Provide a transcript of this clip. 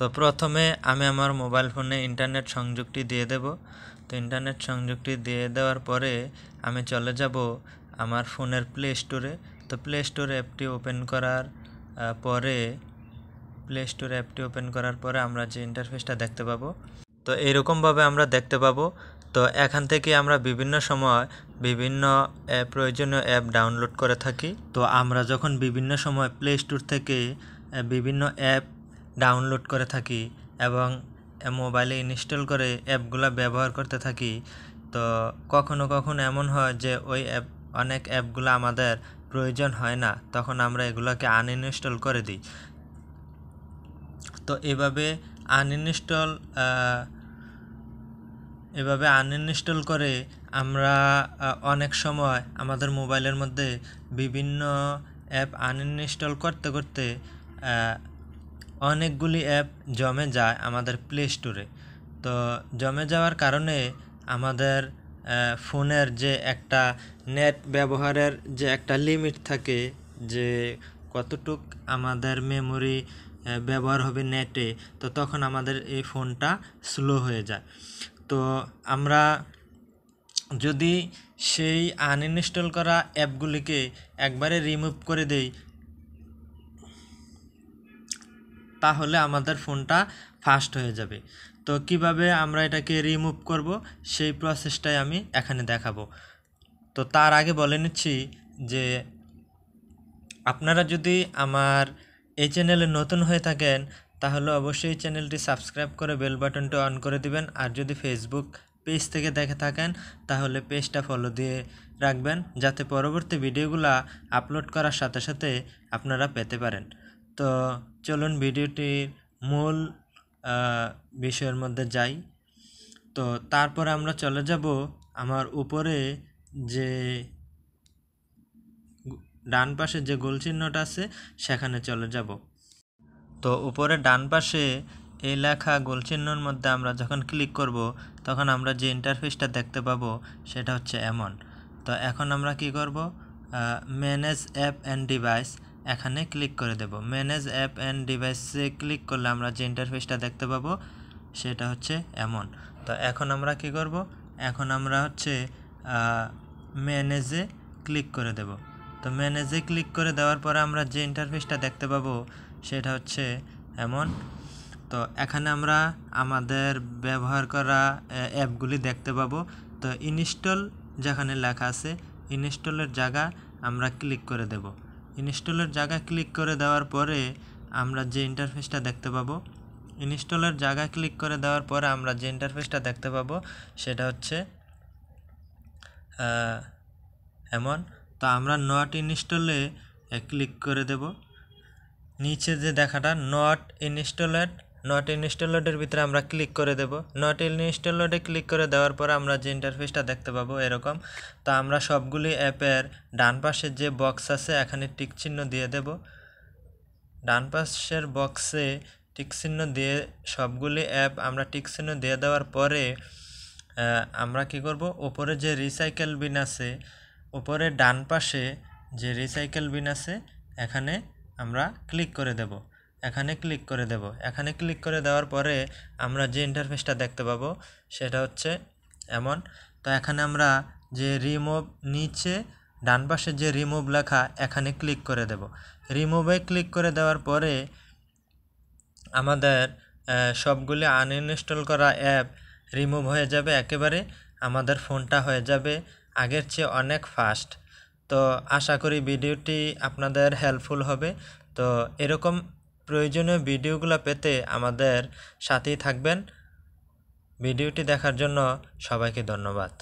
তো প্রথমে আমি আমার মোবাইল ফোনে ইন্টারনেট সংযোগটি দিয়ে দেব তো ইন্টারনেট সংযোগটি দিয়ে দেওয়ার পরে আমি চলে যাব আমার ফোনের প্লে স্টোরে তো প্লে স্টোর অ্যাপটি ওপেন করার পরে প্লে স্টোর অ্যাপটি ওপেন করার পরে আমরা যে ইন্টারফেসটা দেখতে পাবো তো এরকমভাবে আমরা দেখতে পাবো তো এখান থেকে আমরা বিভিন্ন সময় বিভিন্ন প্রয়োজনীয় অ্যাপ ডাউনলোড করে থাকি তো আমরা যখন বিভিন্ন সময় প্লে স্টোর থেকে বিভিন্ন অ্যাপ ডাউনলোড করে থাকি এবং মোবাইলে ইনস্টল করে অ্যাপগুলো ব্যবহার করতে থাকি তো কখনো কখনো এমন হয় যে ওই অ্যাপ অনেক অ্যাপগুলো আমাদের প্রয়োজন হয় না তখন আমরা এগুলোকে আনইনস্টল করে দিই তো এভাবে আনইনস্টল এভাবে আনইনস্টল করে আমরা অনেক সময় আমাদের মোবাইলের মধ্যে বিভিন্ন অ্যাপ আনইনস্টল করতে করতে অনেকগুলি অ্যাপ জমে যায় আমাদের প্লে স্টোরে তো জমে যাওয়ার কারণে আমাদের ফোনের যে একটা নেট ব্যবহারের যে একটা লিমিট থাকে যে কতটুক আমাদের মেমোরি ব্যবহার হবে নেটে তো তখন আমাদের এই ফোনটা স্লো হয়ে যায় তো আমরা যদি সেই আনইনস্টল করা অ্যাপগুলিকে একবারে রিমুভ করে দেই তাহলে আমাদের ফোনটা ফাস্ট হয়ে যাবে তো কিভাবে আমরা এটাকে রিমুভ করব সেই প্রসেসটাই আমি এখানে দেখাবো তো তার আগে বলে নিচ্ছি যে আপনারা যদি আমার এই চ্যানেলে নতুন হয়ে থাকেন তাহলে অবশ্যই চ্যানেলটি সাবস্ক্রাইব করে বেল বাটনটি অন করে দিবেন আর যদি ফেসবুক পেজ থেকে দেখে থাকেন তাহলে পেজটা ফলো দিয়ে রাখবেন যাতে পরবর্তী ভিডিওগুলো আপলোড করার সাথে সাথে আপনারা পেতে পারেন তো চলুন ভিডিওটির মূল বিষয়ের মধ্যে যাই তো তারপর আমরা চলে যাব আমার উপরে যে ডান পাশে যে গোল চিহ্নটা আছে সেখানে চলে যাব তো উপরে ডান পাশে এই লেখা গোল চিহ্নর মধ্যে আমরা যখন ক্লিক করব তখন আমরা যে ইন্টারফেসটা দেখতে পাবো সেটা হচ্ছে এমন তো এখন আমরা কি করব ম্যানেজ অ্যাপ অ্যান্ড ডিভাইস এখানে ক্লিক করে দেব ম্যানেজ অ্যাপ অ্যান্ড ডিভাইসে ক্লিক করলে আমরা যে ইন্টারফেসটা দেখতে পাবো সেটা হচ্ছে এমন তো এখন আমরা কি করব এখন আমরা হচ্ছে ম্যানেজে ক্লিক করে দেব তো ম্যানেজে ক্লিক করে দেওয়ার পরে আমরা যে ইন্টারফেসটা দেখতে পাবো সেটা হচ্ছে এমন তো এখানে আমরা আমাদের ব্যবহার করা অ্যাপগুলি দেখতে পাবো তো ইনস্টল যেখানে লেখা আছে ইনস্টলের জায়গা আমরা ক্লিক করে দেব ইনস্টলের জায়গা ক্লিক করে দেওয়ার পরে আমরা যে ইন্টারফেসটা দেখতে পাবো ইনস্টলের জায়গা ক্লিক করে দেওয়ার পরে আমরা যে ইন্টারফেসটা দেখতে পাবো সেটা হচ্ছে এমন তো আমরা নট ইনস্টলে ক্লিক করে দেব নিচে যে দেখাটা নট ইনস্টলেড নট লোডের ভিতরে আমরা ক্লিক করে দেব নট লোডে ক্লিক করে দেওয়ার পর আমরা যে ইন্টারফেসটা দেখতে পাবো এরকম তো আমরা সবগুলি অ্যাপের ডান পাশে যে বক্স আছে এখানে টিক চিহ্ন দিয়ে দেব ডান পাশের বক্সে টিক চিহ্ন দিয়ে সবগুলি অ্যাপ আমরা টিক চিহ্ন দিয়ে দেওয়ার পরে আমরা কি করব ওপরে যে রিসাইকেল বিন আছে ওপরে ডান পাশে যে রিসাইকেল বিন আছে এখানে আমরা ক্লিক করে দেব এখানে ক্লিক করে দেব এখানে ক্লিক করে দেওয়ার পরে আমরা যে ইন্টারফেসটা দেখতে পাবো সেটা হচ্ছে এমন তো এখানে আমরা যে রিমুভ নিচে ডান পাশে যে রিমুভ লেখা এখানে ক্লিক করে দেব রিমুভে ক্লিক করে দেওয়ার পরে আমাদের সবগুলি আনইনস্টল করা অ্যাপ রিমুভ হয়ে যাবে একেবারে আমাদের ফোনটা হয়ে যাবে আগের চেয়ে অনেক ফাস্ট তো আশা করি ভিডিওটি আপনাদের হেল্পফুল হবে তো এরকম প্রয়োজনীয় ভিডিওগুলো পেতে আমাদের সাথেই থাকবেন ভিডিওটি দেখার জন্য সবাইকে ধন্যবাদ